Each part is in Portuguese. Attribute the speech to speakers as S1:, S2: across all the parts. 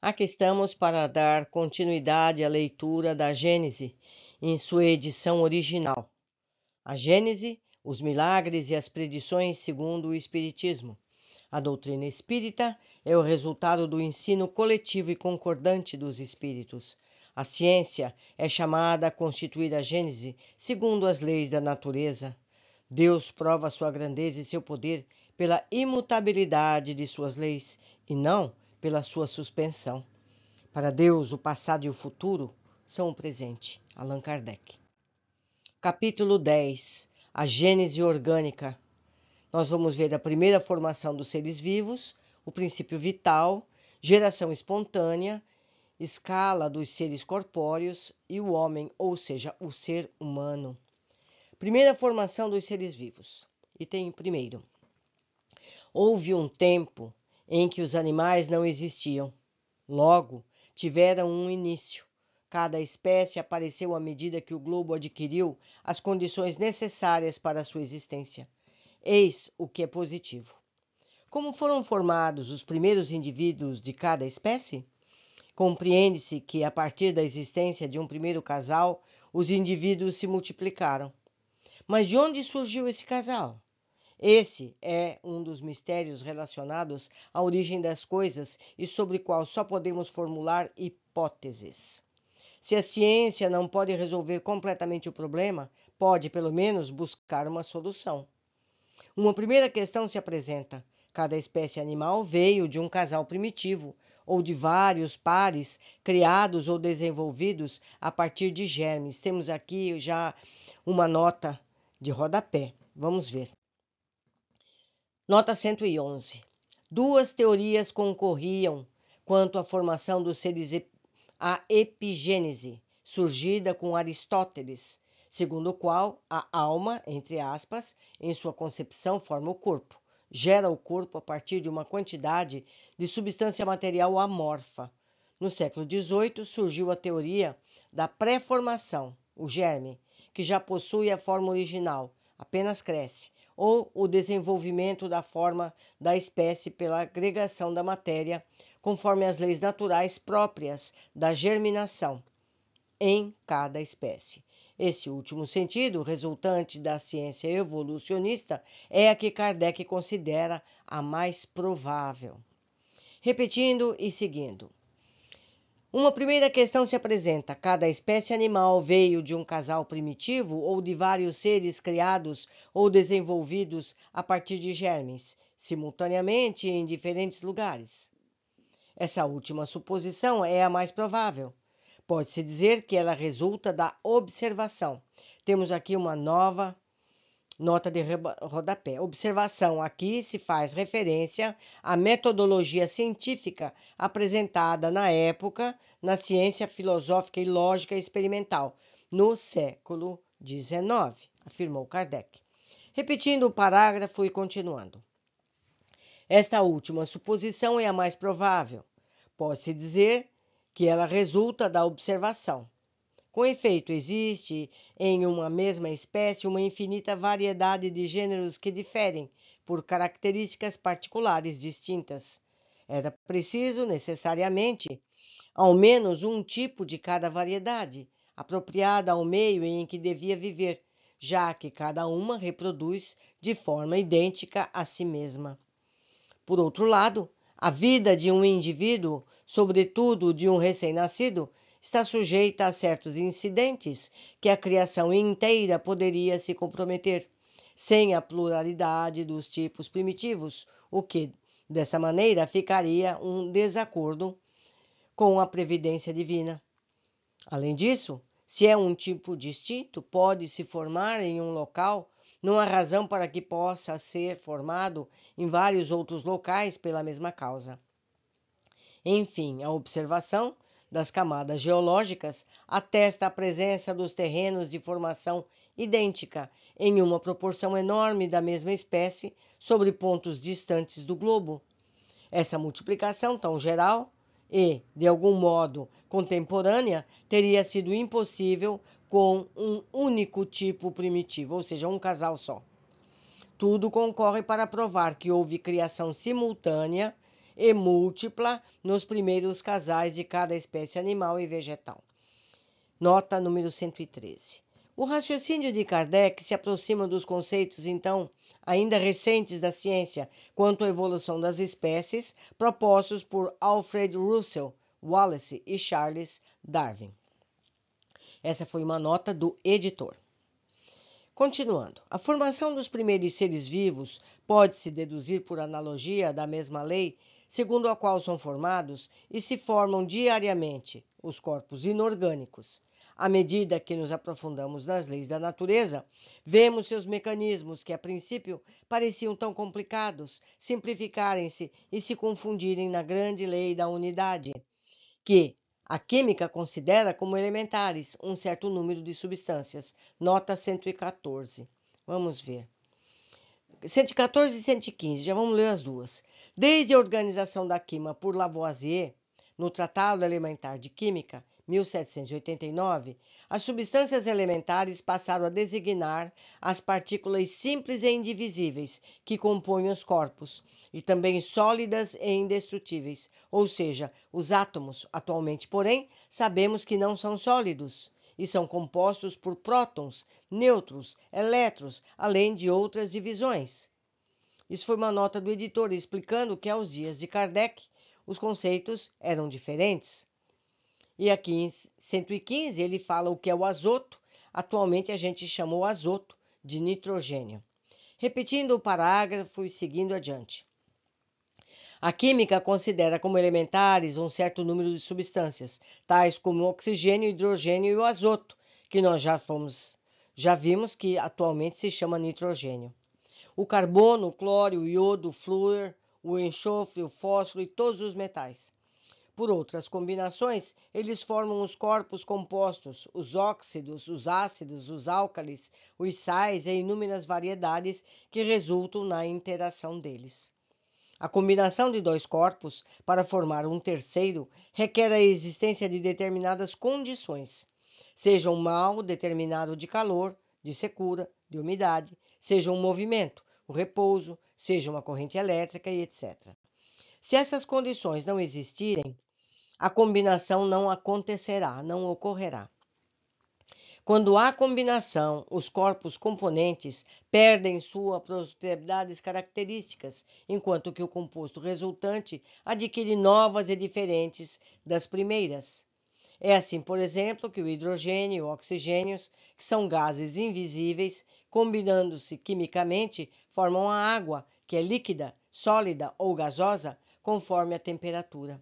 S1: Aqui estamos para dar continuidade à leitura da Gênese em sua edição original. A Gênese, os milagres e as predições segundo o Espiritismo. A doutrina espírita é o resultado do ensino coletivo e concordante dos espíritos. A ciência é chamada a constituir a Gênese segundo as leis da natureza. Deus prova sua grandeza e seu poder pela imutabilidade de suas leis, e não pela sua suspensão. Para Deus, o passado e o futuro são o presente. Allan Kardec. Capítulo 10 A Gênese Orgânica. Nós vamos ver a primeira formação dos seres vivos, o princípio vital, geração espontânea, escala dos seres corpóreos e o homem, ou seja, o ser humano. Primeira formação dos seres vivos. Item primeiro. Houve um tempo em que os animais não existiam. Logo, tiveram um início. Cada espécie apareceu à medida que o globo adquiriu as condições necessárias para sua existência. Eis o que é positivo. Como foram formados os primeiros indivíduos de cada espécie? Compreende-se que, a partir da existência de um primeiro casal, os indivíduos se multiplicaram. Mas de onde surgiu esse casal? Esse é um dos mistérios relacionados à origem das coisas e sobre o qual só podemos formular hipóteses. Se a ciência não pode resolver completamente o problema, pode, pelo menos, buscar uma solução. Uma primeira questão se apresenta: cada espécie animal veio de um casal primitivo, ou de vários pares criados ou desenvolvidos a partir de germes. Temos aqui já uma nota de rodapé. Vamos ver. Nota 111. Duas teorias concorriam quanto à formação dos seres a epigênese, surgida com Aristóteles, segundo o qual a alma, entre aspas, em sua concepção forma o corpo, gera o corpo a partir de uma quantidade de substância material amorfa. No século XVIII surgiu a teoria da pré-formação, o germe, que já possui a forma original, apenas cresce, ou o desenvolvimento da forma da espécie pela agregação da matéria, conforme as leis naturais próprias da germinação em cada espécie. Esse último sentido, resultante da ciência evolucionista, é a que Kardec considera a mais provável. Repetindo e seguindo. Uma primeira questão se apresenta: cada espécie animal veio de um casal primitivo ou de vários seres criados ou desenvolvidos a partir de germes, simultaneamente em diferentes lugares? Essa última suposição é a mais provável. Pode-se dizer que ela resulta da observação. Temos aqui uma nova Nota de rodapé. Observação: aqui se faz referência à metodologia científica apresentada na época na ciência filosófica e lógica experimental, no século XIX, afirmou Kardec. Repetindo o parágrafo e continuando. Esta última suposição é a mais provável. Pode-se dizer que ela resulta da observação. Com efeito, existe em uma mesma espécie uma infinita variedade de gêneros que diferem por características particulares distintas. Era preciso, necessariamente, ao menos um tipo de cada variedade, apropriada ao meio em que devia viver, já que cada uma reproduz de forma idêntica a si mesma. Por outro lado, a vida de um indivíduo, sobretudo de um recém-nascido, está sujeita a certos incidentes que a criação inteira poderia se comprometer, sem a pluralidade dos tipos primitivos, o que, dessa maneira, ficaria um desacordo com a previdência divina. Além disso, se é um tipo distinto, pode se formar em um local não há razão para que possa ser formado em vários outros locais pela mesma causa. Enfim, a observação das camadas geológicas atesta a presença dos terrenos de formação idêntica em uma proporção enorme da mesma espécie sobre pontos distantes do globo. Essa multiplicação tão geral e, de algum modo, contemporânea teria sido impossível com um único tipo primitivo, ou seja, um casal só. Tudo concorre para provar que houve criação simultânea e múltipla nos primeiros casais de cada espécie animal e vegetal. Nota número 113. O raciocínio de Kardec se aproxima dos conceitos, então, ainda recentes da ciência quanto à evolução das espécies, propostos por Alfred Russell Wallace e Charles Darwin. Essa foi uma nota do editor. Continuando, a formação dos primeiros seres vivos pode-se deduzir por analogia da mesma lei segundo a qual são formados e se formam diariamente os corpos inorgânicos. À medida que nos aprofundamos nas leis da natureza, vemos seus mecanismos, que a princípio pareciam tão complicados, simplificarem-se e se confundirem na grande lei da unidade, que a química considera como elementares um certo número de substâncias. Nota 114. Vamos ver. 114 e 115, já vamos ler as duas. Desde a organização da quima por Lavoisier, no Tratado Elementar de Química, 1789, as substâncias elementares passaram a designar as partículas simples e indivisíveis que compõem os corpos, e também sólidas e indestrutíveis, ou seja, os átomos. Atualmente, porém, sabemos que não são sólidos, e são compostos por prótons, nêutrons, elétrons, além de outras divisões. Isso foi uma nota do editor explicando que aos dias de Kardec os conceitos eram diferentes. E aqui em 115 ele fala o que é o azoto, atualmente a gente chamou azoto de nitrogênio. Repetindo o parágrafo e seguindo adiante. A química considera como elementares um certo número de substâncias, tais como o oxigênio, o hidrogênio e o azoto, que nós já fomos já vimos que atualmente se chama nitrogênio. O carbono, o cloro, o iodo, o flúor, o enxofre, o fósforo e todos os metais. Por outras combinações, eles formam os corpos compostos, os óxidos, os ácidos, os álcalis, os sais e inúmeras variedades que resultam na interação deles. A combinação de dois corpos para formar um terceiro requer a existência de determinadas condições, seja um mal determinado de calor, de secura, de umidade, seja um movimento, o um repouso, seja uma corrente elétrica e etc. Se essas condições não existirem, a combinação não acontecerá, não ocorrerá. Quando há combinação, os corpos componentes perdem suas propriedades características, enquanto que o composto resultante adquire novas e diferentes das primeiras. É assim, por exemplo, que o hidrogênio e o oxigênio, que são gases invisíveis, combinando-se quimicamente, formam a água, que é líquida, sólida ou gasosa, conforme a temperatura.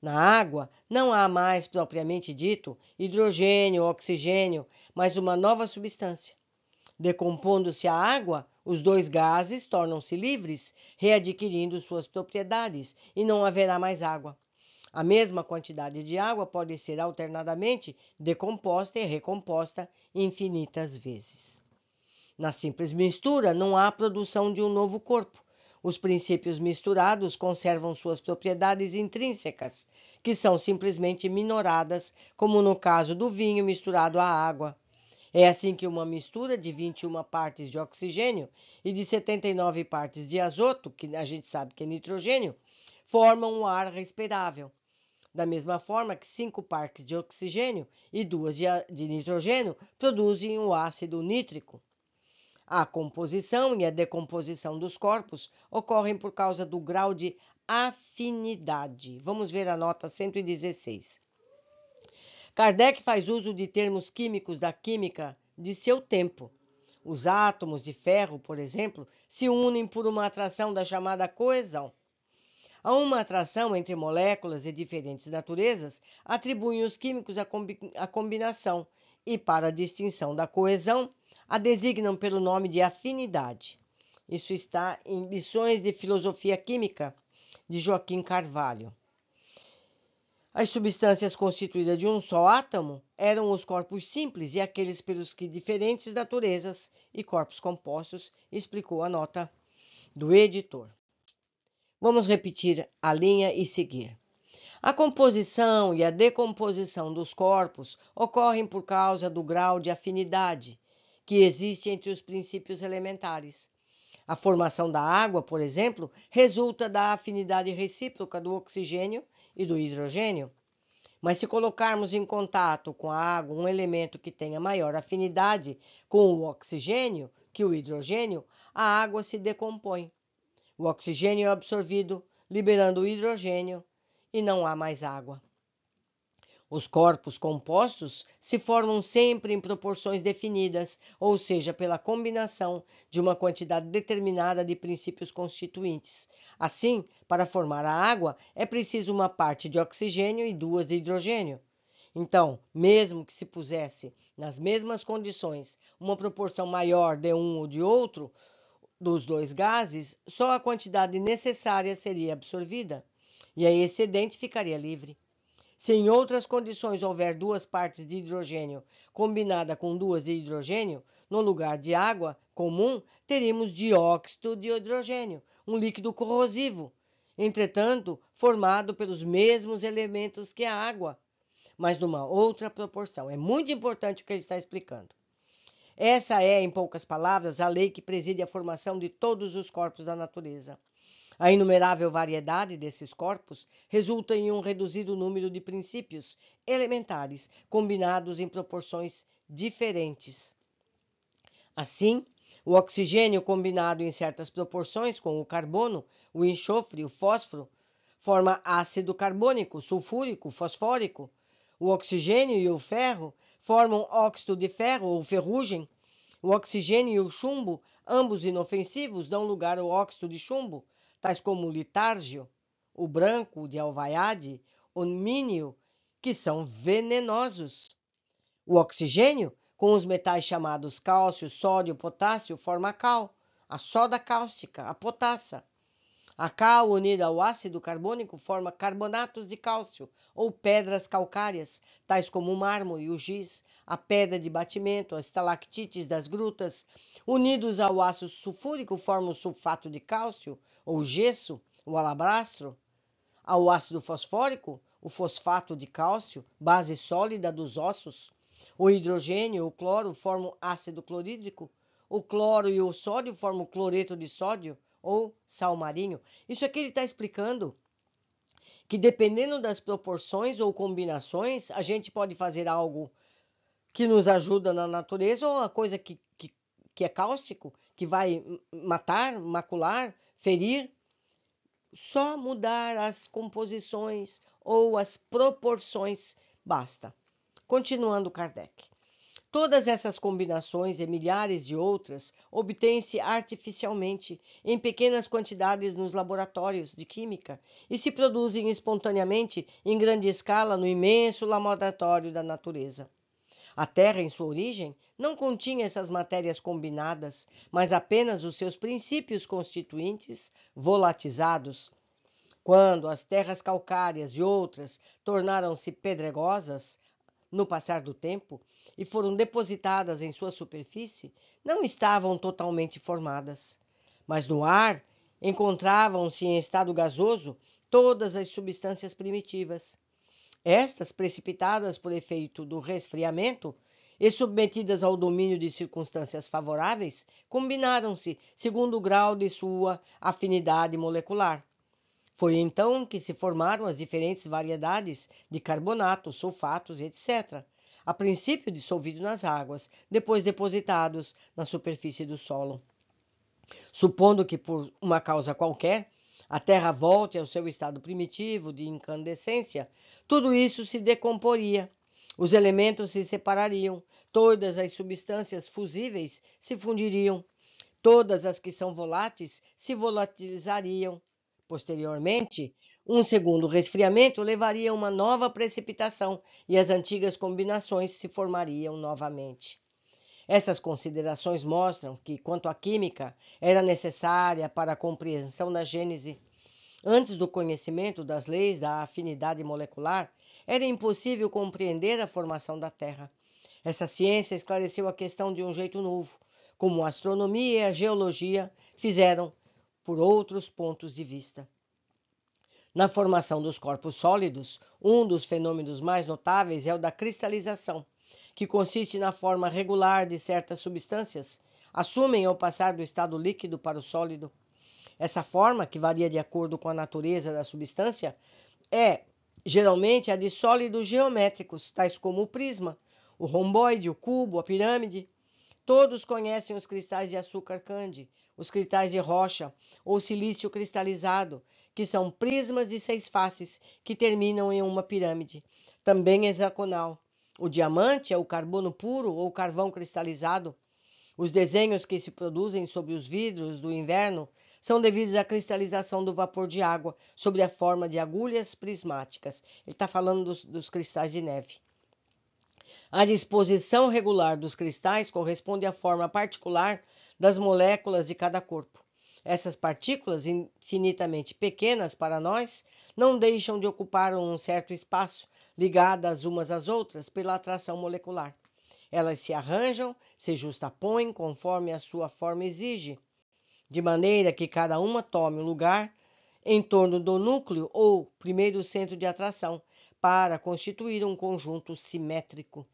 S1: Na água não há mais propriamente dito hidrogênio ou oxigênio, mas uma nova substância. Decompondo-se a água, os dois gases tornam-se livres, readquirindo suas propriedades, e não haverá mais água. A mesma quantidade de água pode ser alternadamente decomposta e recomposta infinitas vezes. Na simples mistura não há produção de um novo corpo, os princípios misturados conservam suas propriedades intrínsecas, que são simplesmente minoradas, como no caso do vinho misturado à água. É assim que uma mistura de 21 partes de oxigênio e de 79 partes de azoto, que a gente sabe que é nitrogênio, forma um ar respirável. Da mesma forma que cinco partes de oxigênio e duas de nitrogênio produzem o ácido nítrico. A composição e a decomposição dos corpos ocorrem por causa do grau de afinidade. Vamos ver a nota 116. Kardec faz uso de termos químicos da química de seu tempo. Os átomos de ferro, por exemplo, se unem por uma atração da chamada coesão. A uma atração entre moléculas de diferentes naturezas atribuem os químicos a, combi a combinação, e para a distinção da coesão a designam pelo nome de afinidade. Isso está em Lições de Filosofia Química de Joaquim Carvalho. As substâncias constituídas de um só átomo eram os corpos simples e aqueles pelos que diferentes naturezas e corpos compostos, explicou a nota do editor. Vamos repetir a linha e seguir. A composição e a decomposição dos corpos ocorrem por causa do grau de afinidade que existe entre os princípios elementares. A formação da água, por exemplo, resulta da afinidade recíproca do oxigênio e do hidrogênio. Mas se colocarmos em contato com a água um elemento que tenha maior afinidade com o oxigênio que o hidrogênio, a água se decompõe. O oxigênio é absorvido, liberando o hidrogênio, e não há mais água. Os corpos compostos se formam sempre em proporções definidas, ou seja, pela combinação de uma quantidade determinada de princípios constituintes. Assim, para formar a água, é preciso uma parte de oxigênio e duas de hidrogênio. Então, mesmo que se pusesse nas mesmas condições uma proporção maior de um ou de outro dos dois gases, só a quantidade necessária seria absorvida e a excedente ficaria livre. Se em outras condições houver duas partes de hidrogênio combinada com duas de hidrogênio, no lugar de água comum, teríamos dióxido de hidrogênio, um líquido corrosivo, entretanto, formado pelos mesmos elementos que a água, mas numa outra proporção. É muito importante o que ele está explicando. Essa é, em poucas palavras, a lei que preside a formação de todos os corpos da natureza. A inumerável variedade desses corpos resulta em um reduzido número de princípios elementares combinados em proporções diferentes. Assim, o oxigênio combinado em certas proporções com o carbono, o enxofre, o fósforo, forma ácido carbônico, sulfúrico, fosfórico. O oxigênio e o ferro formam óxido de ferro ou ferrugem. O oxigênio e o chumbo, ambos inofensivos, dão lugar ao óxido de chumbo, tais como o litárgio, o branco de alvaiade, o mínio, que são venenosos. O oxigênio, com os metais chamados cálcio, sódio, potássio, forma cal, a soda cáustica, a potassa. A cal unida ao ácido carbônico forma carbonatos de cálcio ou pedras calcárias, tais como o mármore, o giz, a pedra de batimento, as estalactites das grutas unidos ao ácido sulfúrico formam o sulfato de cálcio, ou gesso, o alabastro, ao ácido fosfórico, o fosfato de cálcio, base sólida dos ossos, o hidrogênio e o cloro formam ácido clorídrico, o cloro e o sódio formam cloreto de sódio ou sal marinho. Isso aqui ele está explicando que dependendo das proporções ou combinações, a gente pode fazer algo que nos ajuda na natureza ou uma coisa que que é cáustico, que vai matar, macular, ferir, só mudar as composições ou as proporções basta. Continuando Kardec. Todas essas combinações e milhares de outras obtêm-se artificialmente em pequenas quantidades nos laboratórios de química e se produzem espontaneamente em grande escala no imenso laboratório da natureza. A Terra, em sua origem, não continha essas matérias combinadas, mas apenas os seus princípios constituintes volatizados. Quando as terras calcárias e outras tornaram-se pedregosas, no passar do tempo, e foram depositadas em sua superfície, não estavam totalmente formadas. Mas no ar encontravam-se em estado gasoso todas as substâncias primitivas. Estas, precipitadas por efeito do resfriamento e submetidas ao domínio de circunstâncias favoráveis, combinaram-se segundo o grau de sua afinidade molecular. Foi então que se formaram as diferentes variedades de carbonatos, sulfatos, etc., a princípio dissolvido nas águas, depois depositados na superfície do solo. Supondo que por uma causa qualquer a Terra volte ao seu estado primitivo de incandescência, tudo isso se decomporia. Os elementos se separariam, todas as substâncias fusíveis se fundiriam, todas as que são voláteis se volatilizariam. Posteriormente, um segundo resfriamento levaria a uma nova precipitação e as antigas combinações se formariam novamente. Essas considerações mostram que, quanto à química, era necessária para a compreensão da gênese. Antes do conhecimento das leis da afinidade molecular, era impossível compreender a formação da Terra. Essa ciência esclareceu a questão de um jeito novo, como a astronomia e a geologia fizeram por outros pontos de vista. Na formação dos corpos sólidos, um dos fenômenos mais notáveis é o da cristalização que consiste na forma regular de certas substâncias, assumem ao passar do estado líquido para o sólido. Essa forma, que varia de acordo com a natureza da substância, é geralmente a de sólidos geométricos, tais como o prisma, o romboide, o cubo, a pirâmide. Todos conhecem os cristais de açúcar candy, os cristais de rocha ou silício cristalizado, que são prismas de seis faces que terminam em uma pirâmide, também hexagonal. O diamante é o carbono puro ou carvão cristalizado. Os desenhos que se produzem sobre os vidros do inverno são devidos à cristalização do vapor de água sobre a forma de agulhas prismáticas. Ele está falando dos, dos cristais de neve. A disposição regular dos cristais corresponde à forma particular das moléculas de cada corpo. Essas partículas, infinitamente pequenas para nós, não deixam de ocupar um certo espaço, ligadas umas às outras pela atração molecular. Elas se arranjam, se justapõem conforme a sua forma exige, de maneira que cada uma tome um lugar em torno do núcleo ou primeiro centro de atração, para constituir um conjunto simétrico.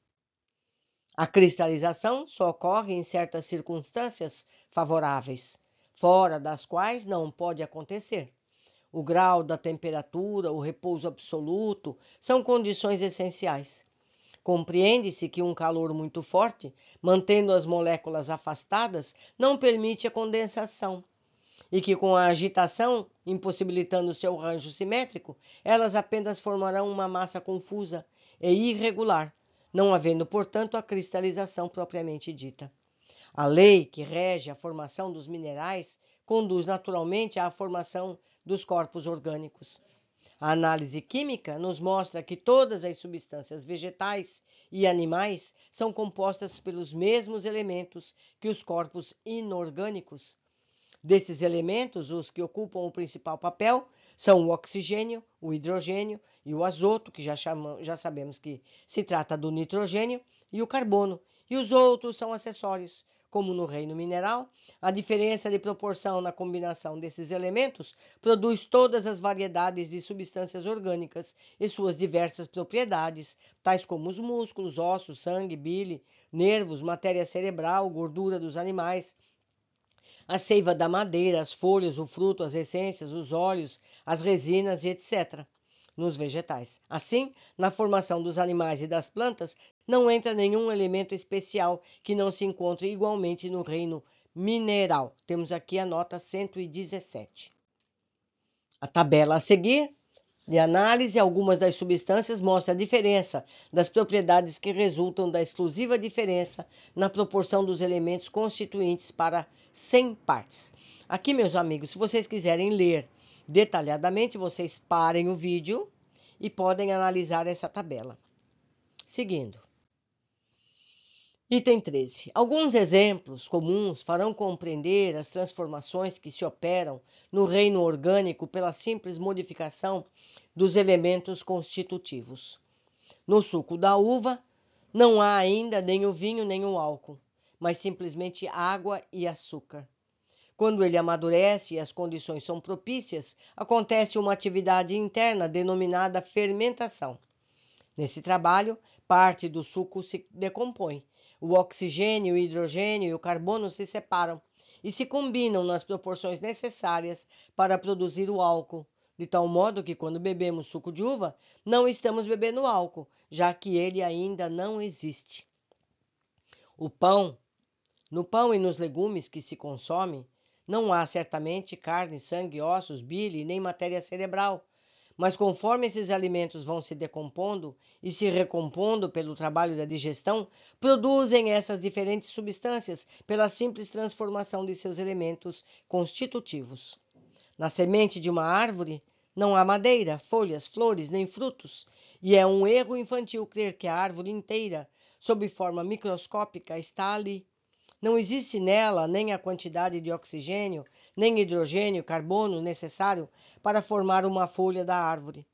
S1: A cristalização só ocorre em certas circunstâncias favoráveis, fora das quais não pode acontecer. O grau da temperatura, o repouso absoluto são condições essenciais. Compreende-se que um calor muito forte, mantendo as moléculas afastadas, não permite a condensação, e que com a agitação, impossibilitando seu arranjo simétrico, elas apenas formarão uma massa confusa e irregular, não havendo, portanto, a cristalização propriamente dita. A lei que rege a formação dos minerais conduz naturalmente à formação dos corpos orgânicos. A análise química nos mostra que todas as substâncias vegetais e animais são compostas pelos mesmos elementos que os corpos inorgânicos. Desses elementos, os que ocupam o principal papel são o oxigênio, o hidrogênio e o azoto, que já, chamam, já sabemos que se trata do nitrogênio, e o carbono, e os outros são acessórios, como no reino mineral, a diferença de proporção na combinação desses elementos produz todas as variedades de substâncias orgânicas e suas diversas propriedades, tais como os músculos, ossos, sangue, bile, nervos, matéria cerebral, gordura dos animais, a seiva da madeira, as folhas, o fruto, as essências, os óleos, as resinas e etc nos vegetais. Assim, na formação dos animais e das plantas, não entra nenhum elemento especial que não se encontre igualmente no reino mineral. Temos aqui a nota 117. A tabela a seguir de análise, algumas das substâncias mostra a diferença das propriedades que resultam da exclusiva diferença na proporção dos elementos constituintes para 100 partes. Aqui, meus amigos, se vocês quiserem ler detalhadamente, vocês parem o vídeo e podem analisar essa tabela. Seguindo. Item 13. Alguns exemplos comuns farão compreender as transformações que se operam no reino orgânico pela simples modificação dos elementos constitutivos. No suco da uva, não há ainda nem o vinho nem o álcool, mas simplesmente água e açúcar. Quando ele amadurece e as condições são propícias, acontece uma atividade interna denominada fermentação. Nesse trabalho, parte do suco se decompõe. O oxigênio, o hidrogênio e o carbono se separam e se combinam nas proporções necessárias para produzir o álcool, de tal modo que quando bebemos suco de uva, não estamos bebendo álcool, já que ele ainda não existe. O pão, no pão e nos legumes que se consome, não há certamente carne, sangue, ossos, bile nem matéria cerebral, mas conforme esses alimentos vão se decompondo e se recompondo pelo trabalho da digestão, produzem essas diferentes substâncias pela simples transformação de seus elementos constitutivos. Na semente de uma árvore não há madeira, folhas, flores nem frutos, e é um erro infantil crer que a árvore inteira, sob forma microscópica, está ali não existe nela nem a quantidade de oxigênio, nem hidrogênio, carbono necessário para formar uma folha da árvore.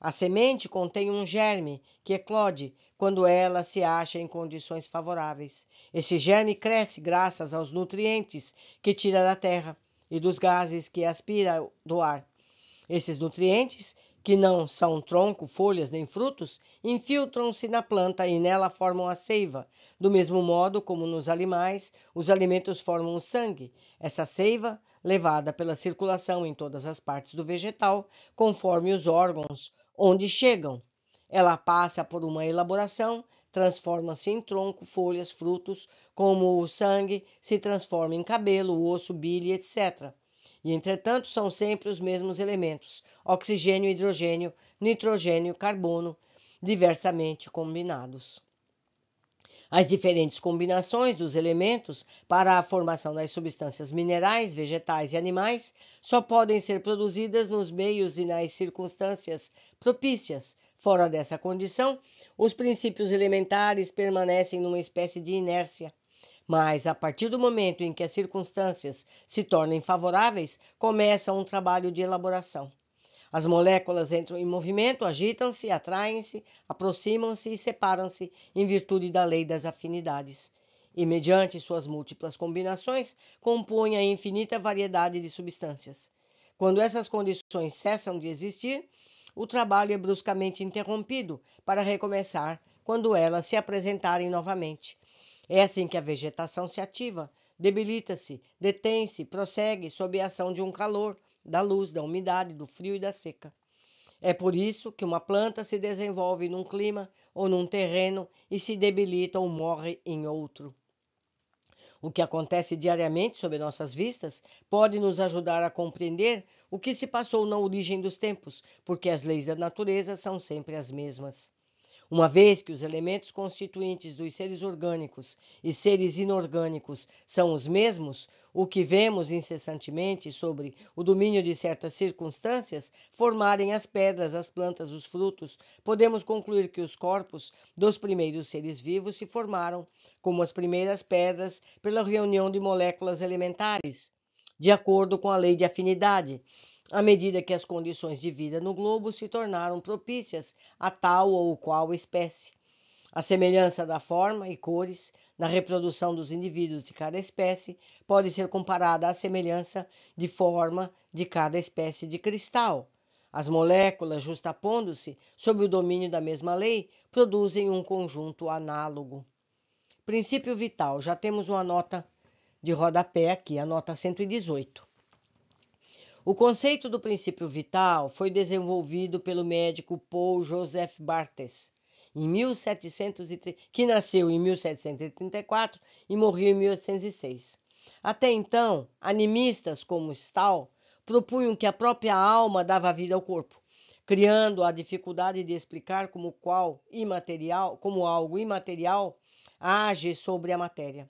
S1: A semente contém um germe que eclode quando ela se acha em condições favoráveis. Esse germe cresce graças aos nutrientes que tira da terra e dos gases que aspira do ar. Esses nutrientes que não são tronco, folhas nem frutos, infiltram-se na planta e nela formam a seiva. Do mesmo modo como nos animais, os alimentos formam o sangue. Essa seiva, levada pela circulação em todas as partes do vegetal, conforme os órgãos onde chegam. Ela passa por uma elaboração, transforma-se em tronco, folhas, frutos, como o sangue se transforma em cabelo, osso, bile, etc e, entretanto, são sempre os mesmos elementos: oxigênio, hidrogênio, nitrogênio, carbono, diversamente combinados. As diferentes combinações dos elementos para a formação das substâncias minerais, vegetais e animais só podem ser produzidas nos meios e nas circunstâncias propícias. Fora dessa condição, os princípios elementares permanecem numa espécie de inércia mas a partir do momento em que as circunstâncias se tornem favoráveis, começa um trabalho de elaboração. As moléculas entram em movimento, agitam-se, atraem-se, aproximam-se e separam-se em virtude da lei das afinidades. E, mediante suas múltiplas combinações, compõem a infinita variedade de substâncias. Quando essas condições cessam de existir, o trabalho é bruscamente interrompido para recomeçar quando elas se apresentarem novamente. É assim que a vegetação se ativa, debilita-se, detém-se, prossegue sob a ação de um calor, da luz, da umidade, do frio e da seca. É por isso que uma planta se desenvolve num clima ou num terreno e se debilita ou morre em outro. O que acontece diariamente sob nossas vistas pode nos ajudar a compreender o que se passou na origem dos tempos, porque as leis da natureza são sempre as mesmas uma vez que os elementos constituintes dos seres orgânicos e seres inorgânicos são os mesmos, o que vemos incessantemente sobre o domínio de certas circunstâncias formarem as pedras, as plantas, os frutos, podemos concluir que os corpos dos primeiros seres vivos se formaram como as primeiras pedras pela reunião de moléculas elementares de acordo com a lei de afinidade, à medida que as condições de vida no globo se tornaram propícias a tal ou qual espécie. A semelhança da forma e cores na reprodução dos indivíduos de cada espécie pode ser comparada à semelhança de forma de cada espécie de cristal. As moléculas, justapondo-se sob o domínio da mesma lei, produzem um conjunto análogo. Princípio vital: já temos uma nota de rodapé aqui, a nota 118. O conceito do princípio vital foi desenvolvido pelo médico Paul Joseph Barthes, em que nasceu em 1734 e morreu em 1806. Até então, animistas como Stahl propunham que a própria alma dava vida ao corpo, criando a dificuldade de explicar como qual imaterial, como algo imaterial age sobre a matéria.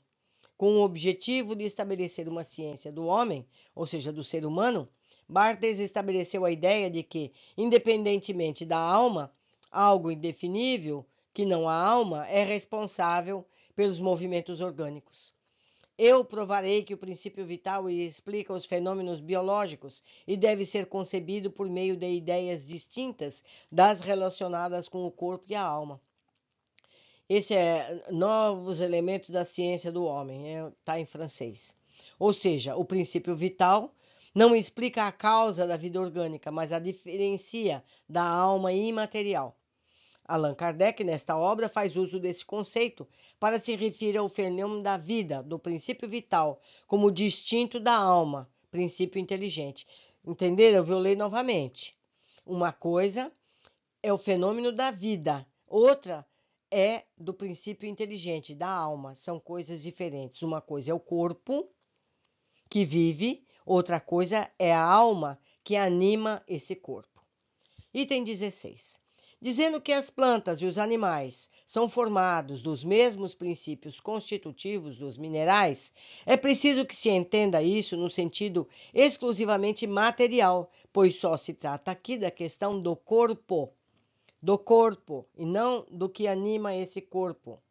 S1: Com o objetivo de estabelecer uma ciência do homem, ou seja, do ser humano, Barthes estabeleceu a ideia de que, independentemente da alma, algo indefinível, que não a alma, é responsável pelos movimentos orgânicos. Eu provarei que o princípio vital explica os fenômenos biológicos e deve ser concebido por meio de ideias distintas das relacionadas com o corpo e a alma. Esse é Novos Elementos da Ciência do Homem, está é, em francês. Ou seja, o princípio vital não explica a causa da vida orgânica, mas a diferencia da alma imaterial. Allan Kardec, nesta obra, faz uso desse conceito para se referir ao fenômeno da vida, do princípio vital, como distinto da alma, princípio inteligente. Entenderam? Eu vou ler novamente. Uma coisa é o fenômeno da vida, outra é do princípio inteligente, da alma. São coisas diferentes. Uma coisa é o corpo que vive Outra coisa é a alma que anima esse corpo. Item 16. Dizendo que as plantas e os animais são formados dos mesmos princípios constitutivos dos minerais, é preciso que se entenda isso no sentido exclusivamente material, pois só se trata aqui da questão do corpo, do corpo, e não do que anima esse corpo.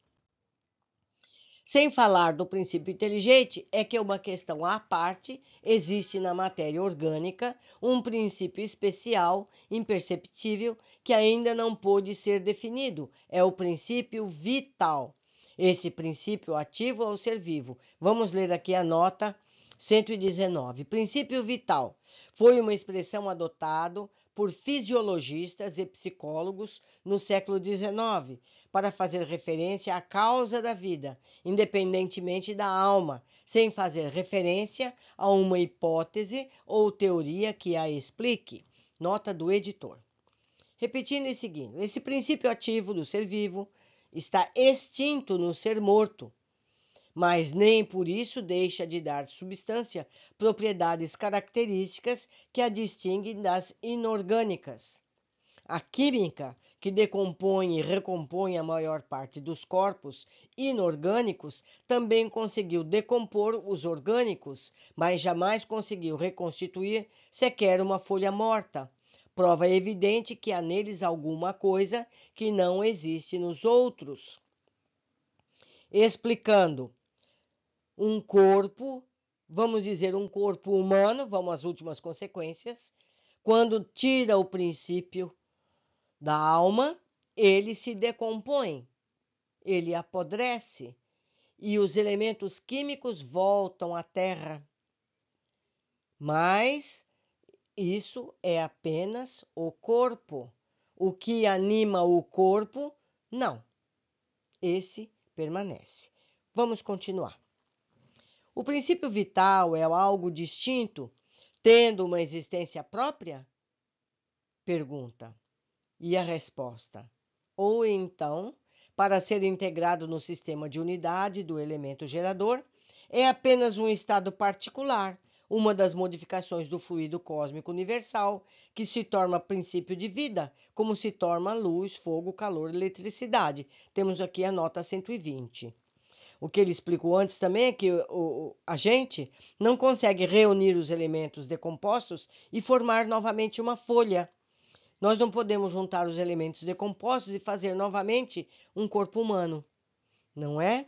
S1: Sem falar do princípio inteligente, é que uma questão à parte existe na matéria orgânica um princípio especial, imperceptível, que ainda não pôde ser definido. É o princípio vital. Esse princípio ativo ao ser vivo. Vamos ler aqui a nota 119. Princípio vital foi uma expressão adotada por fisiologistas e psicólogos no século XIX, para fazer referência à causa da vida, independentemente da alma, sem fazer referência a uma hipótese ou teoria que a explique. Nota do editor. Repetindo e seguindo, esse princípio ativo do ser vivo está extinto no ser morto mas nem por isso deixa de dar substância propriedades características que a distinguem das inorgânicas. A química, que decompõe e recompõe a maior parte dos corpos inorgânicos, também conseguiu decompor os orgânicos, mas jamais conseguiu reconstituir sequer uma folha morta. Prova evidente que há neles alguma coisa que não existe nos outros. Explicando um corpo, vamos dizer, um corpo humano, vamos às últimas consequências, quando tira o princípio da alma, ele se decompõe, ele apodrece e os elementos químicos voltam à Terra. Mas isso é apenas o corpo. O que anima o corpo, não. Esse permanece. Vamos continuar. O princípio vital é algo distinto, tendo uma existência própria? Pergunta. E a resposta: ou então, para ser integrado no sistema de unidade do elemento gerador, é apenas um estado particular, uma das modificações do fluido cósmico universal, que se torna princípio de vida, como se torna luz, fogo, calor, eletricidade. Temos aqui a nota 120. O que ele explicou antes também é que o, a gente não consegue reunir os elementos decompostos e formar novamente uma folha. Nós não podemos juntar os elementos decompostos e fazer novamente um corpo humano, não é?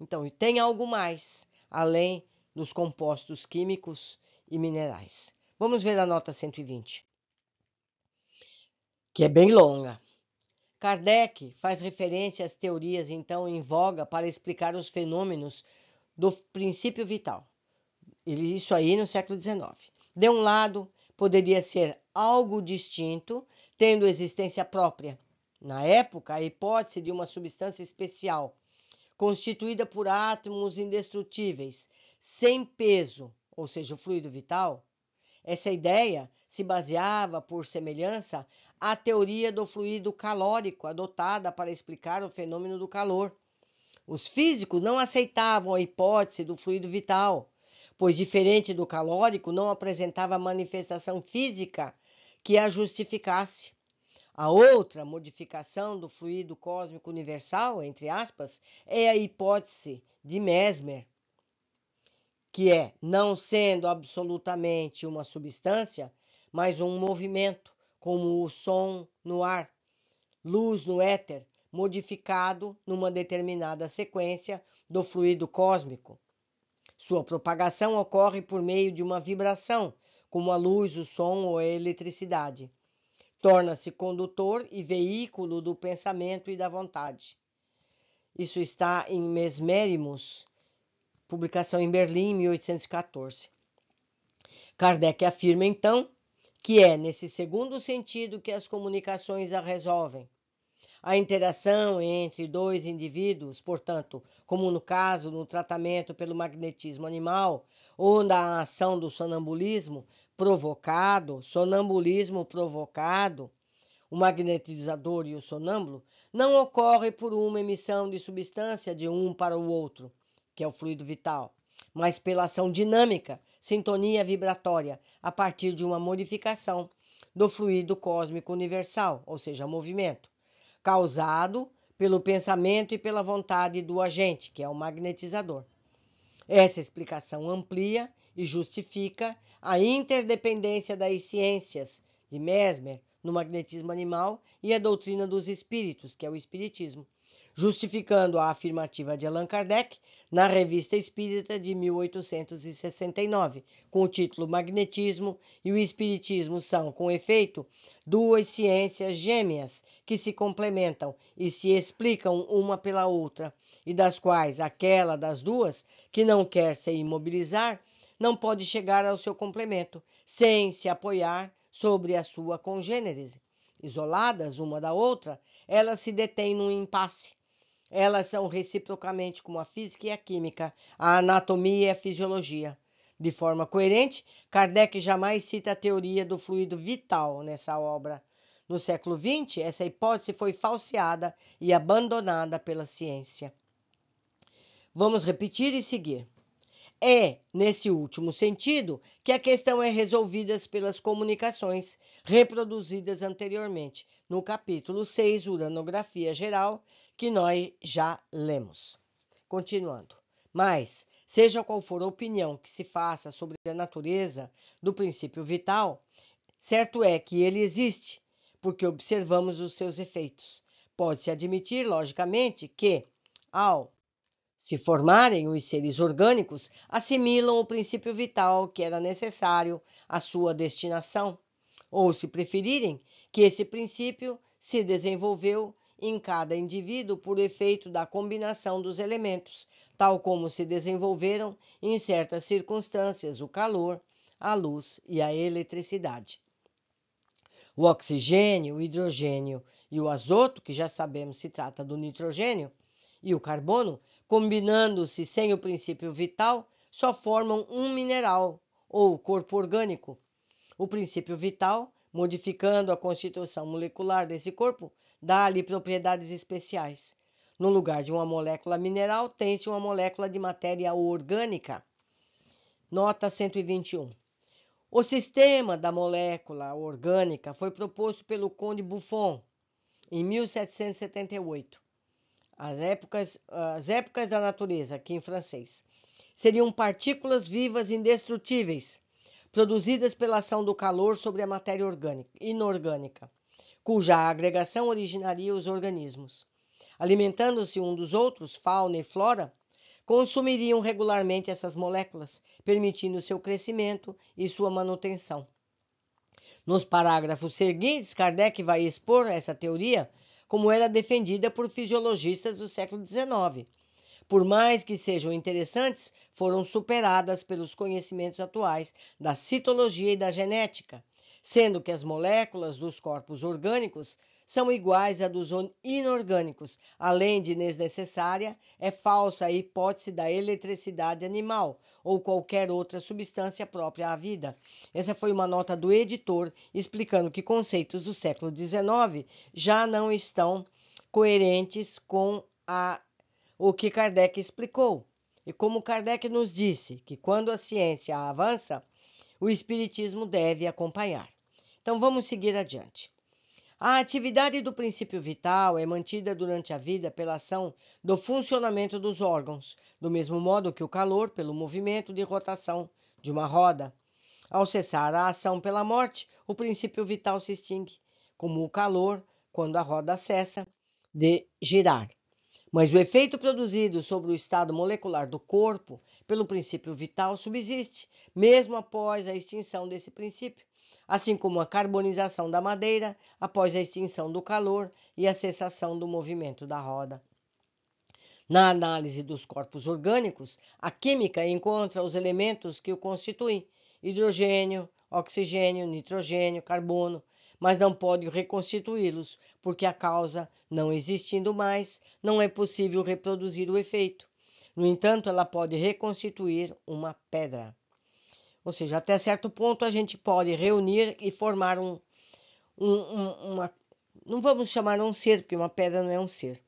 S1: Então, tem algo mais além dos compostos químicos e minerais. Vamos ver a nota 120, que é bem longa. Kardec faz referência às teorias então em voga para explicar os fenômenos do princípio vital. Ele, isso aí no século XIX. De um lado, poderia ser algo distinto, tendo existência própria. Na época, a hipótese de uma substância especial, constituída por átomos indestrutíveis, sem peso, ou seja, o fluido vital, essa ideia se baseava, por semelhança, à teoria do fluido calórico adotada para explicar o fenômeno do calor. Os físicos não aceitavam a hipótese do fluido vital, pois, diferente do calórico, não apresentava manifestação física que a justificasse. A outra modificação do fluido cósmico universal, entre aspas, é a hipótese de Mesmer, que é, não sendo absolutamente uma substância, mas um movimento, como o som no ar, luz no éter, modificado numa determinada sequência do fluido cósmico. Sua propagação ocorre por meio de uma vibração, como a luz, o som ou a eletricidade. Torna-se condutor e veículo do pensamento e da vontade. Isso está em Mesmerimus, publicação em Berlim em 1814. Kardec afirma então que é nesse segundo sentido que as comunicações a resolvem. A interação entre dois indivíduos, portanto, como no caso do tratamento pelo magnetismo animal ou da ação do sonambulismo provocado, sonambulismo provocado, o magnetizador e o sonâmbulo, não ocorre por uma emissão de substância de um para o outro, que é o fluido vital, mas pela ação dinâmica, sintonia vibratória, a partir de uma modificação do fluido cósmico universal, ou seja, movimento, causado pelo pensamento e pela vontade do agente, que é o magnetizador. Essa explicação amplia e justifica a interdependência das ciências de Mesmer no magnetismo animal e a doutrina dos espíritos, que é o espiritismo justificando a afirmativa de Allan Kardec na Revista Espírita de 1869, com o título Magnetismo e o Espiritismo são, com efeito, duas ciências gêmeas que se complementam e se explicam uma pela outra, e das quais aquela das duas que não quer se imobilizar não pode chegar ao seu complemento sem se apoiar sobre a sua congêneres. Isoladas uma da outra, elas se detêm num impasse, elas são reciprocamente como a física e a química, a anatomia e a fisiologia. De forma coerente, Kardec jamais cita a teoria do fluido vital nessa obra. No século XX, essa hipótese foi falseada e abandonada pela ciência. Vamos repetir e seguir. É, nesse último sentido, que a questão é resolvida pelas comunicações reproduzidas anteriormente no capítulo 6, Uranografia Geral, que nós já lemos. Continuando. Mas, seja qual for a opinião que se faça sobre a natureza do princípio vital, certo é que ele existe, porque observamos os seus efeitos. Pode-se admitir, logicamente, que, ao se formarem os seres orgânicos, assimilam o princípio vital que era necessário à sua destinação, ou, se preferirem, que esse princípio se desenvolveu em cada indivíduo por efeito da combinação dos elementos, tal como se desenvolveram em certas circunstâncias o calor, a luz e a eletricidade. O oxigênio, o hidrogênio e o azoto, que já sabemos se trata do nitrogênio, e o carbono, combinando-se sem o princípio vital, só formam um mineral ou corpo orgânico. O princípio vital modificando a constituição molecular desse corpo, dá-lhe propriedades especiais. No lugar de uma molécula mineral, tem-se uma molécula de matéria orgânica. Nota 121. O sistema da molécula orgânica foi proposto pelo Conde Buffon em 1778. As épocas, as épocas da natureza, aqui em francês, seriam partículas vivas indestrutíveis produzidas pela ação do calor sobre a matéria orgânica, inorgânica, cuja agregação originaria os organismos. Alimentando-se um dos outros, fauna e flora, consumiriam regularmente essas moléculas, permitindo seu crescimento e sua manutenção. Nos parágrafos seguintes, Kardec vai expor essa teoria como era é defendida por fisiologistas do século XIX, por mais que sejam interessantes, foram superadas pelos conhecimentos atuais da citologia e da genética, sendo que as moléculas dos corpos orgânicos são iguais à dos inorgânicos. Além de desnecessária, é falsa a hipótese da eletricidade animal ou qualquer outra substância própria à vida. Essa foi uma nota do editor explicando que conceitos do século XIX já não estão coerentes com a o que Kardec explicou. E como Kardec nos disse que quando a ciência avança, o espiritismo deve acompanhar. Então vamos seguir adiante. A atividade do princípio vital é mantida durante a vida pela ação do funcionamento dos órgãos, do mesmo modo que o calor pelo movimento de rotação de uma roda. Ao cessar a ação pela morte, o princípio vital se extingue, como o calor quando a roda cessa de girar. Mas o efeito produzido sobre o estado molecular do corpo pelo princípio vital subsiste, mesmo após a extinção desse princípio, assim como a carbonização da madeira após a extinção do calor e a cessação do movimento da roda. Na análise dos corpos orgânicos, a química encontra os elementos que o constituem: hidrogênio, oxigênio, nitrogênio, carbono, mas não pode reconstituí-los, porque a causa, não existindo mais, não é possível reproduzir o efeito. No entanto, ela pode reconstituir uma pedra. Ou seja, até certo ponto a gente pode reunir e formar um, um, um uma. Não vamos chamar um ser, porque uma pedra não é um ser.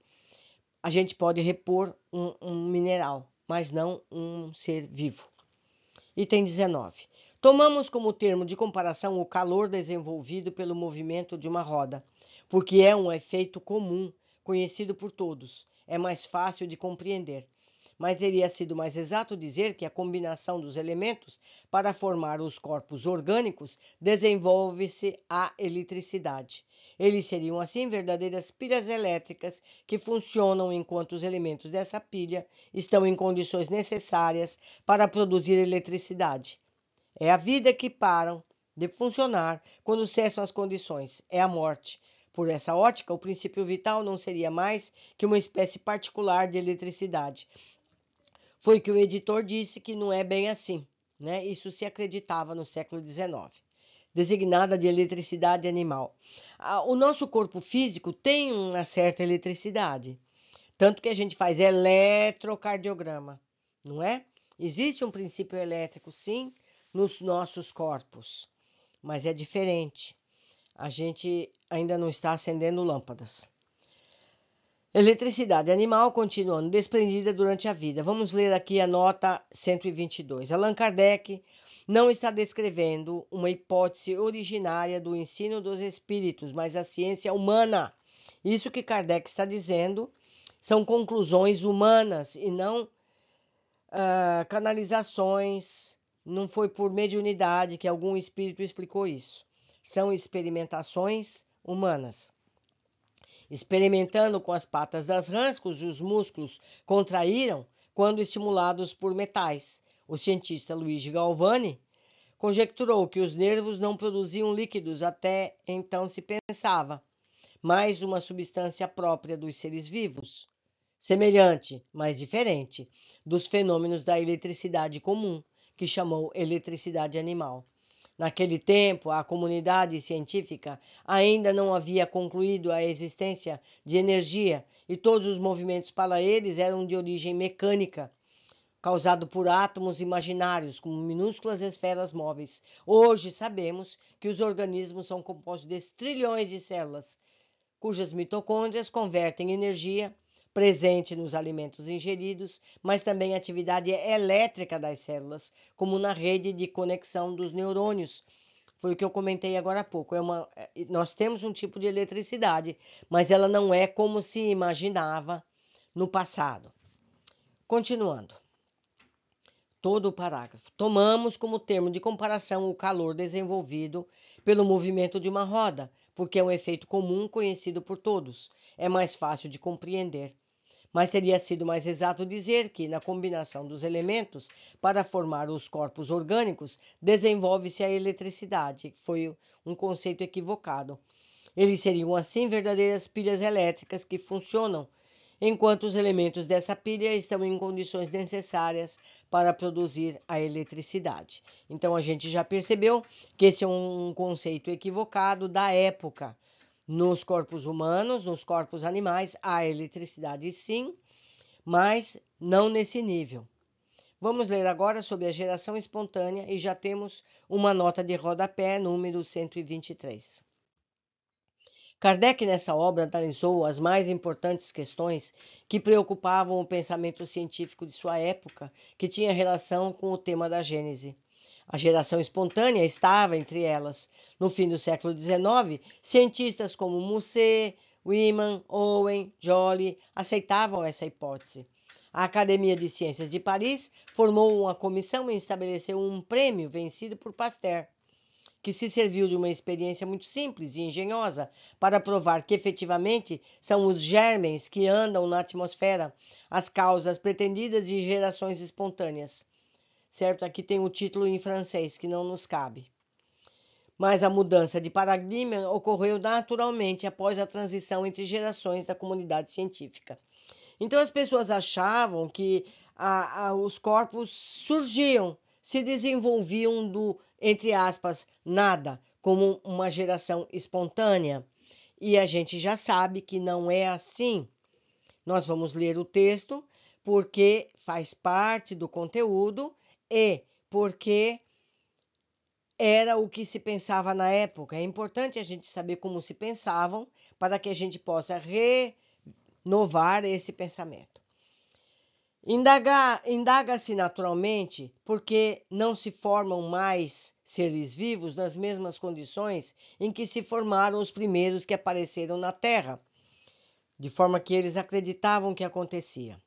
S1: A gente pode repor um, um mineral, mas não um ser vivo. Item 19. Tomamos como termo de comparação o calor desenvolvido pelo movimento de uma roda, porque é um efeito comum, conhecido por todos, é mais fácil de compreender. Mas teria sido mais exato dizer que a combinação dos elementos para formar os corpos orgânicos desenvolve-se a eletricidade. Eles seriam assim verdadeiras pilhas elétricas que funcionam enquanto os elementos dessa pilha estão em condições necessárias para produzir eletricidade é a vida que param de funcionar quando cessam as condições, é a morte. Por essa ótica, o princípio vital não seria mais que uma espécie particular de eletricidade. Foi que o editor disse que não é bem assim, né? Isso se acreditava no século XIX designada de eletricidade animal. O nosso corpo físico tem uma certa eletricidade, tanto que a gente faz eletrocardiograma, não é? Existe um princípio elétrico, sim, nos nossos corpos. Mas é diferente. A gente ainda não está acendendo lâmpadas. Eletricidade animal continuando desprendida durante a vida. Vamos ler aqui a nota 122. Allan Kardec não está descrevendo uma hipótese originária do ensino dos espíritos, mas a ciência humana. Isso que Kardec está dizendo são conclusões humanas e não uh, canalizações não foi por mediunidade que algum espírito explicou isso. São experimentações humanas. Experimentando com as patas das rãs, cujos músculos contraíram quando estimulados por metais, o cientista Luigi Galvani conjecturou que os nervos não produziam líquidos até então se pensava, mais uma substância própria dos seres vivos, semelhante, mas diferente, dos fenômenos da eletricidade comum, que chamou eletricidade animal. Naquele tempo, a comunidade científica ainda não havia concluído a existência de energia e todos os movimentos para eles eram de origem mecânica, causado por átomos imaginários, como minúsculas esferas móveis. Hoje sabemos que os organismos são compostos de trilhões de células, cujas mitocôndrias convertem energia presente nos alimentos ingeridos, mas também atividade elétrica das células, como na rede de conexão dos neurônios. Foi o que eu comentei agora há pouco. É uma, é, nós temos um tipo de eletricidade, mas ela não é como se imaginava no passado. Continuando todo o parágrafo. Tomamos como termo de comparação o calor desenvolvido pelo movimento de uma roda, porque é um efeito comum conhecido por todos, é mais fácil de compreender. Mas teria sido mais exato dizer que, na combinação dos elementos para formar os corpos orgânicos, desenvolve-se a eletricidade, que foi um conceito equivocado. Eles seriam assim verdadeiras pilhas elétricas que funcionam enquanto os elementos dessa pilha estão em condições necessárias para produzir a eletricidade. Então a gente já percebeu que esse é um conceito equivocado da época. Nos corpos humanos, nos corpos animais, há eletricidade sim, mas não nesse nível. Vamos ler agora sobre a geração espontânea e já temos uma nota de rodapé número 123. Kardec, nessa obra, analisou as mais importantes questões que preocupavam o pensamento científico de sua época, que tinha relação com o tema da Gênese. A geração espontânea estava entre elas. No fim do século XIX, cientistas como Musset, Wiman, Owen, Jolly aceitavam essa hipótese. A Academia de Ciências de Paris formou uma comissão e estabeleceu um prêmio vencido por Pasteur que se serviu de uma experiência muito simples e engenhosa para provar que efetivamente são os germens que andam na atmosfera as causas pretendidas de gerações espontâneas. Certo, aqui tem o um título em francês que não nos cabe. Mas a mudança de paradigma ocorreu naturalmente após a transição entre gerações da comunidade científica. Então as pessoas achavam que a, a, os corpos surgiam se desenvolviam do, entre aspas, nada, como uma geração espontânea. E a gente já sabe que não é assim. Nós vamos ler o texto porque faz parte do conteúdo e porque era o que se pensava na época. É importante a gente saber como se pensavam para que a gente possa renovar esse pensamento. Indaga-se naturalmente porque não se formam mais seres vivos nas mesmas condições em que se formaram os primeiros que apareceram na Terra, de forma que eles acreditavam que acontecia.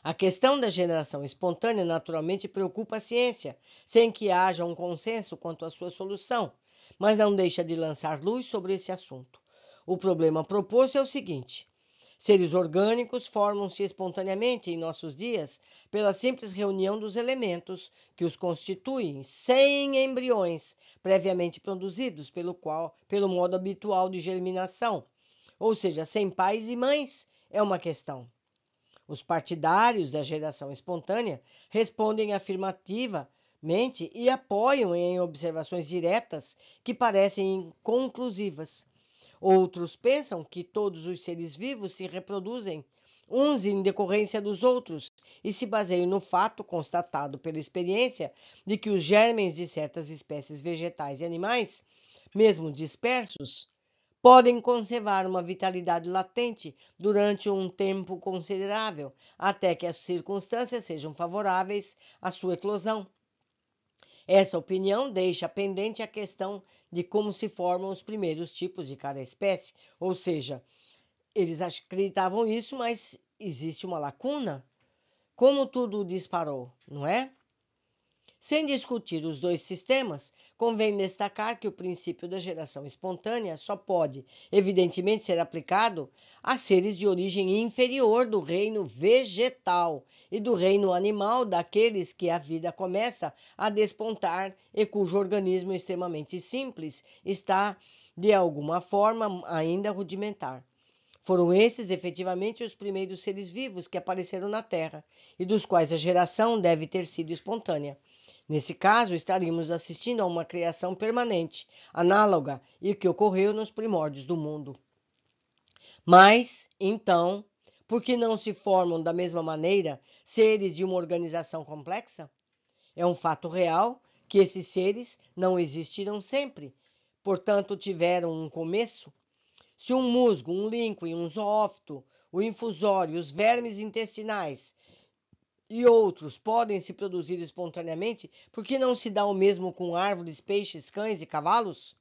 S1: A questão da geração espontânea naturalmente preocupa a ciência, sem que haja um consenso quanto à sua solução, mas não deixa de lançar luz sobre esse assunto. O problema proposto é o seguinte: Seres orgânicos formam-se espontaneamente em nossos dias pela simples reunião dos elementos que os constituem, sem embriões previamente produzidos pelo qual, pelo modo habitual de germinação, ou seja, sem pais e mães, é uma questão. Os partidários da geração espontânea respondem afirmativamente e apoiam em observações diretas que parecem conclusivas. Outros pensam que todos os seres vivos se reproduzem, uns em decorrência dos outros, e se baseiam no fato constatado pela experiência de que os germens de certas espécies vegetais e animais, mesmo dispersos, podem conservar uma vitalidade latente durante um tempo considerável, até que as circunstâncias sejam favoráveis à sua eclosão. Essa opinião deixa pendente a questão de como se formam os primeiros tipos de cada espécie, ou seja, eles acreditavam isso, mas existe uma lacuna. Como tudo disparou, não é? Sem discutir os dois sistemas, convém destacar que o princípio da geração espontânea só pode, evidentemente, ser aplicado a seres de origem inferior do reino vegetal e do reino animal daqueles que a vida começa a despontar e cujo organismo extremamente simples está, de alguma forma, ainda rudimentar. Foram esses efetivamente os primeiros seres vivos que apareceram na Terra e dos quais a geração deve ter sido espontânea. Nesse caso, estaríamos assistindo a uma criação permanente, análoga e que ocorreu nos primórdios do mundo. Mas, então, por que não se formam da mesma maneira seres de uma organização complexa? É um fato real que esses seres não existiram sempre, portanto, tiveram um começo. Se um musgo, um líquido, um zoófito, o infusório, os vermes intestinais e outros podem se produzir espontaneamente, por que não se dá o mesmo com árvores, peixes, cães e cavalos?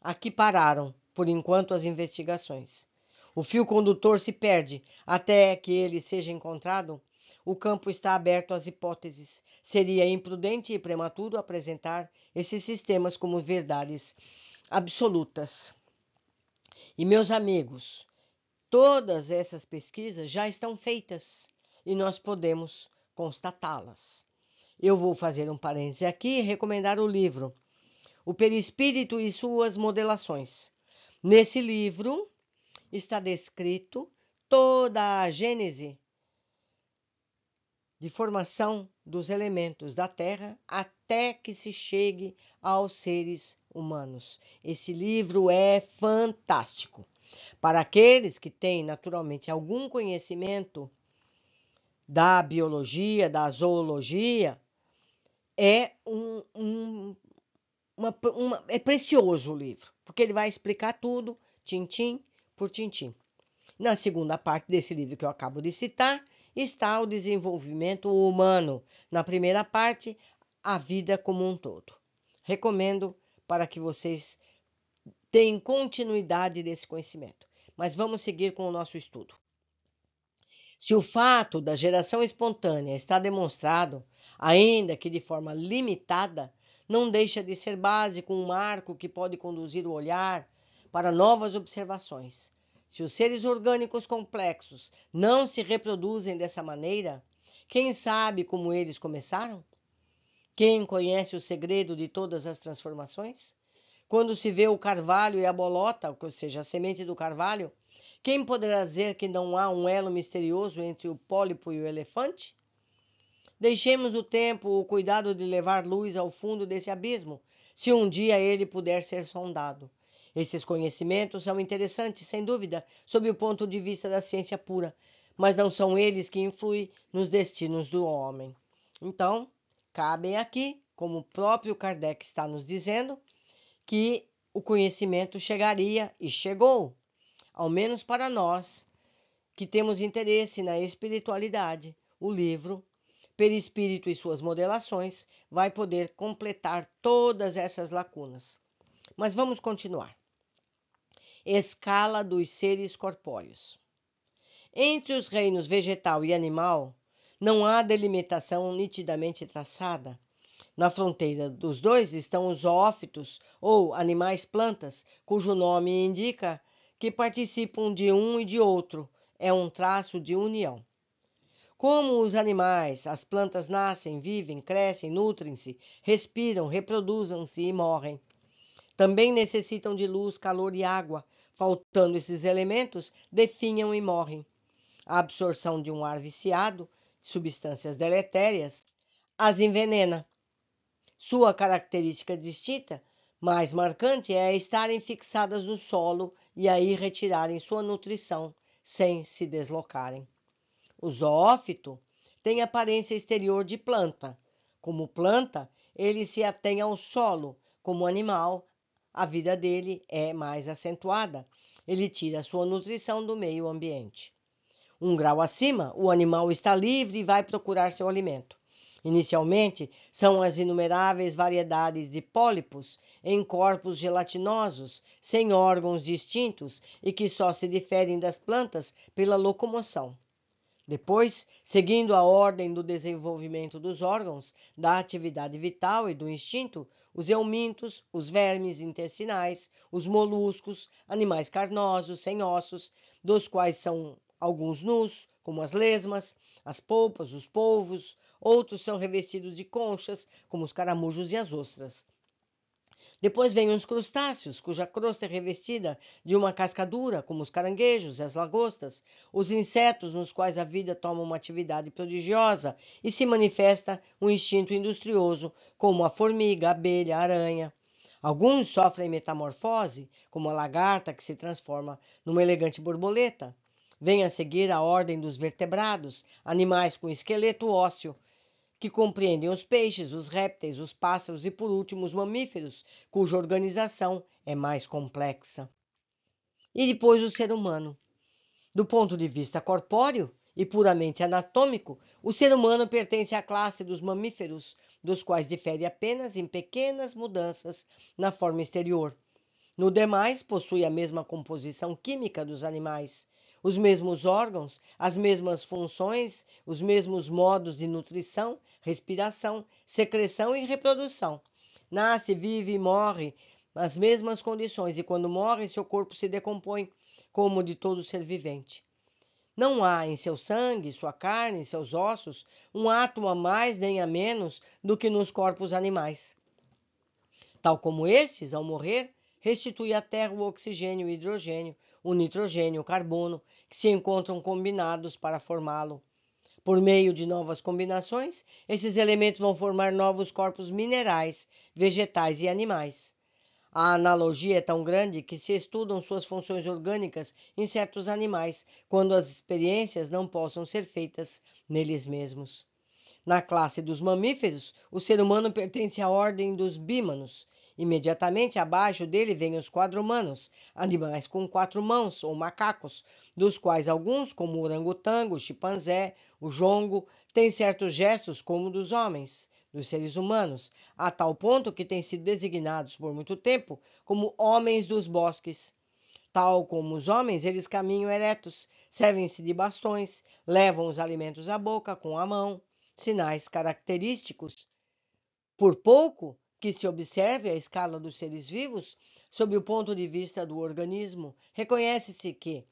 S1: Aqui pararam, por enquanto, as investigações. O fio condutor se perde até que ele seja encontrado. O campo está aberto às hipóteses. Seria imprudente e prematuro apresentar esses sistemas como verdades absolutas. E meus amigos, todas essas pesquisas já estão feitas e nós podemos constatá-las. Eu vou fazer um parêntese aqui e recomendar o livro O Perispírito e Suas Modelações. Nesse livro está descrito toda a gênese de formação dos elementos da Terra até que se chegue aos seres humanos. Esse livro é fantástico. Para aqueles que têm naturalmente algum conhecimento da biologia, da zoologia, é um, um uma, uma, é precioso o livro, porque ele vai explicar tudo, tintim por tintim. Na segunda parte desse livro que eu acabo de citar, está o desenvolvimento humano. Na primeira parte, a vida como um todo. Recomendo para que vocês tenham continuidade desse conhecimento. Mas vamos seguir com o nosso estudo. Se o fato da geração espontânea está demonstrado, ainda que de forma limitada, não deixa de ser básico um marco que pode conduzir o olhar para novas observações. Se os seres orgânicos complexos não se reproduzem dessa maneira, quem sabe como eles começaram? Quem conhece o segredo de todas as transformações? Quando se vê o carvalho e a bolota, ou seja, a semente do carvalho, quem poderá dizer que não há um elo misterioso entre o pólipo e o elefante? Deixemos o tempo, o cuidado de levar luz ao fundo desse abismo, se um dia ele puder ser sondado. Esses conhecimentos são interessantes, sem dúvida, sob o ponto de vista da ciência pura, mas não são eles que influem nos destinos do homem. Então, cabem aqui, como o próprio Kardec está nos dizendo, que o conhecimento chegaria e chegou ao menos para nós que temos interesse na espiritualidade, o livro Perispírito e suas modelações vai poder completar todas essas lacunas. Mas vamos continuar. Escala dos seres corpóreos. Entre os reinos vegetal e animal, não há delimitação nitidamente traçada. Na fronteira dos dois estão os ófitos, ou animais plantas, cujo nome indica que participam de um e de outro, é um traço de união. Como os animais, as plantas nascem, vivem, crescem, nutrem-se, respiram, reproduzem-se e morrem. Também necessitam de luz, calor e água. Faltando esses elementos, definham e morrem. A absorção de um ar viciado, de substâncias deletérias, as envenena. Sua característica distinta mais marcante é estarem fixadas no solo e aí retirarem sua nutrição sem se deslocarem. O zoófito tem aparência exterior de planta. Como planta, ele se atém ao solo. Como animal, a vida dele é mais acentuada. Ele tira sua nutrição do meio ambiente. Um grau acima, o animal está livre e vai procurar seu alimento. Inicialmente, são as inumeráveis variedades de pólipos em corpos gelatinosos, sem órgãos distintos e que só se diferem das plantas pela locomoção. Depois, seguindo a ordem do desenvolvimento dos órgãos, da atividade vital e do instinto, os eumintos, os vermes intestinais, os moluscos, animais carnosos, sem ossos, dos quais são alguns nus, como as lesmas, as polpas, os polvos, outros são revestidos de conchas, como os caramujos e as ostras. Depois vêm os crustáceos, cuja crosta é revestida de uma casca dura, como os caranguejos e as lagostas, os insetos nos quais a vida toma uma atividade prodigiosa e se manifesta um instinto industrioso, como a formiga, a abelha, a aranha. Alguns sofrem metamorfose, como a lagarta que se transforma numa elegante borboleta. Vem a seguir a ordem dos vertebrados, animais com esqueleto ósseo, que compreendem os peixes, os répteis, os pássaros e, por último, os mamíferos, cuja organização é mais complexa. E depois o ser humano. Do ponto de vista corpóreo, e puramente anatômico, o ser humano pertence à classe dos mamíferos, dos quais difere apenas em pequenas mudanças na forma exterior. No demais, possui a mesma composição química dos animais, os mesmos órgãos, as mesmas funções, os mesmos modos de nutrição, respiração, secreção e reprodução. Nasce, vive e morre nas mesmas condições, e quando morre, seu corpo se decompõe, como o de todo ser vivente. Não há em seu sangue, sua carne, seus ossos, um átomo a mais nem a menos do que nos corpos animais. Tal como estes, ao morrer, restitui à Terra o oxigênio e o hidrogênio, o nitrogênio e o carbono, que se encontram combinados para formá-lo. Por meio de novas combinações, esses elementos vão formar novos corpos minerais, vegetais e animais. A analogia é tão grande que se estudam suas funções orgânicas em certos animais, quando as experiências não possam ser feitas neles mesmos. Na classe dos mamíferos, o ser humano pertence à ordem dos bímanos, Imediatamente abaixo dele vêm os quadrumanos, animais com quatro mãos ou macacos, dos quais alguns, como o orangotango, o chimpanzé, o jongo, têm certos gestos como dos homens, dos seres humanos, a tal ponto que têm sido designados por muito tempo como homens dos bosques. Tal como os homens, eles caminham eretos, servem-se de bastões, levam os alimentos à boca com a mão, sinais característicos. Por pouco, que se observe a escala dos seres vivos sob o ponto de vista do organismo, reconhece-se que,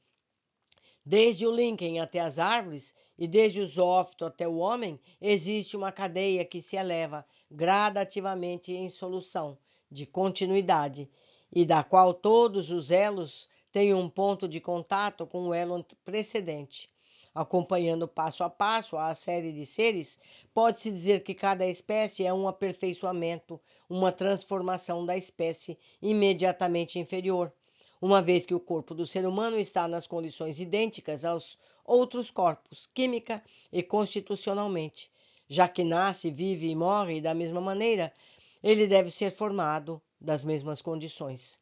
S1: desde o Lincoln até as árvores e desde o zoófito até o homem, existe uma cadeia que se eleva gradativamente em solução de continuidade e da qual todos os elos têm um ponto de contato com o elo precedente. Acompanhando passo a passo a série de seres, pode-se dizer que cada espécie é um aperfeiçoamento, uma transformação da espécie imediatamente inferior, uma vez que o corpo do ser humano está nas condições idênticas aos outros corpos, química e constitucionalmente. Já que nasce, vive e morre da mesma maneira, ele deve ser formado das mesmas condições.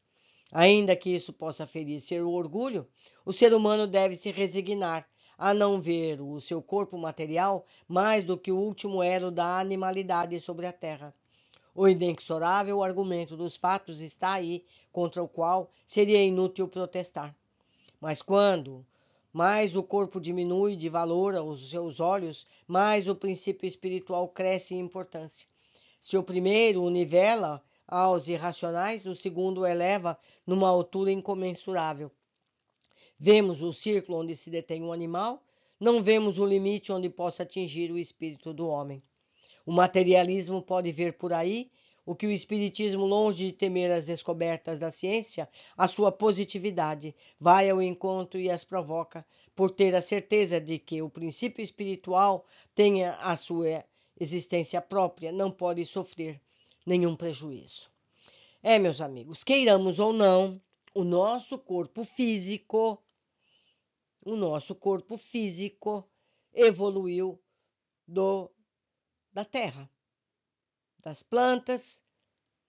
S1: Ainda que isso possa ferir seu orgulho, o ser humano deve se resignar a não ver o seu corpo material mais do que o último elo da animalidade sobre a terra. O inexorável argumento dos fatos está aí, contra o qual seria inútil protestar. Mas quando mais o corpo diminui de valor aos seus olhos, mais o princípio espiritual cresce em importância. Se o primeiro o nivela aos irracionais, o segundo eleva numa altura incomensurável. Vemos o círculo onde se detém o animal, não vemos o limite onde possa atingir o espírito do homem. O materialismo pode ver por aí o que o Espiritismo, longe de temer as descobertas da ciência, a sua positividade vai ao encontro e as provoca, por ter a certeza de que o princípio espiritual tenha a sua existência própria, não pode sofrer nenhum prejuízo. É, meus amigos, queiramos ou não, o nosso corpo físico o nosso corpo físico evoluiu do da terra, das plantas,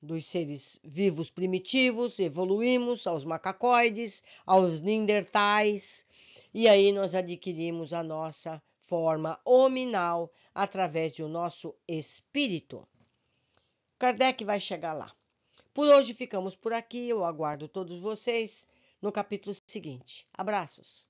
S1: dos seres vivos primitivos, evoluímos aos macacoides, aos nindertais, e aí nós adquirimos a nossa forma hominal através do nosso espírito. Kardec vai chegar lá. Por hoje ficamos por aqui, eu aguardo todos vocês no capítulo seguinte. Abraços!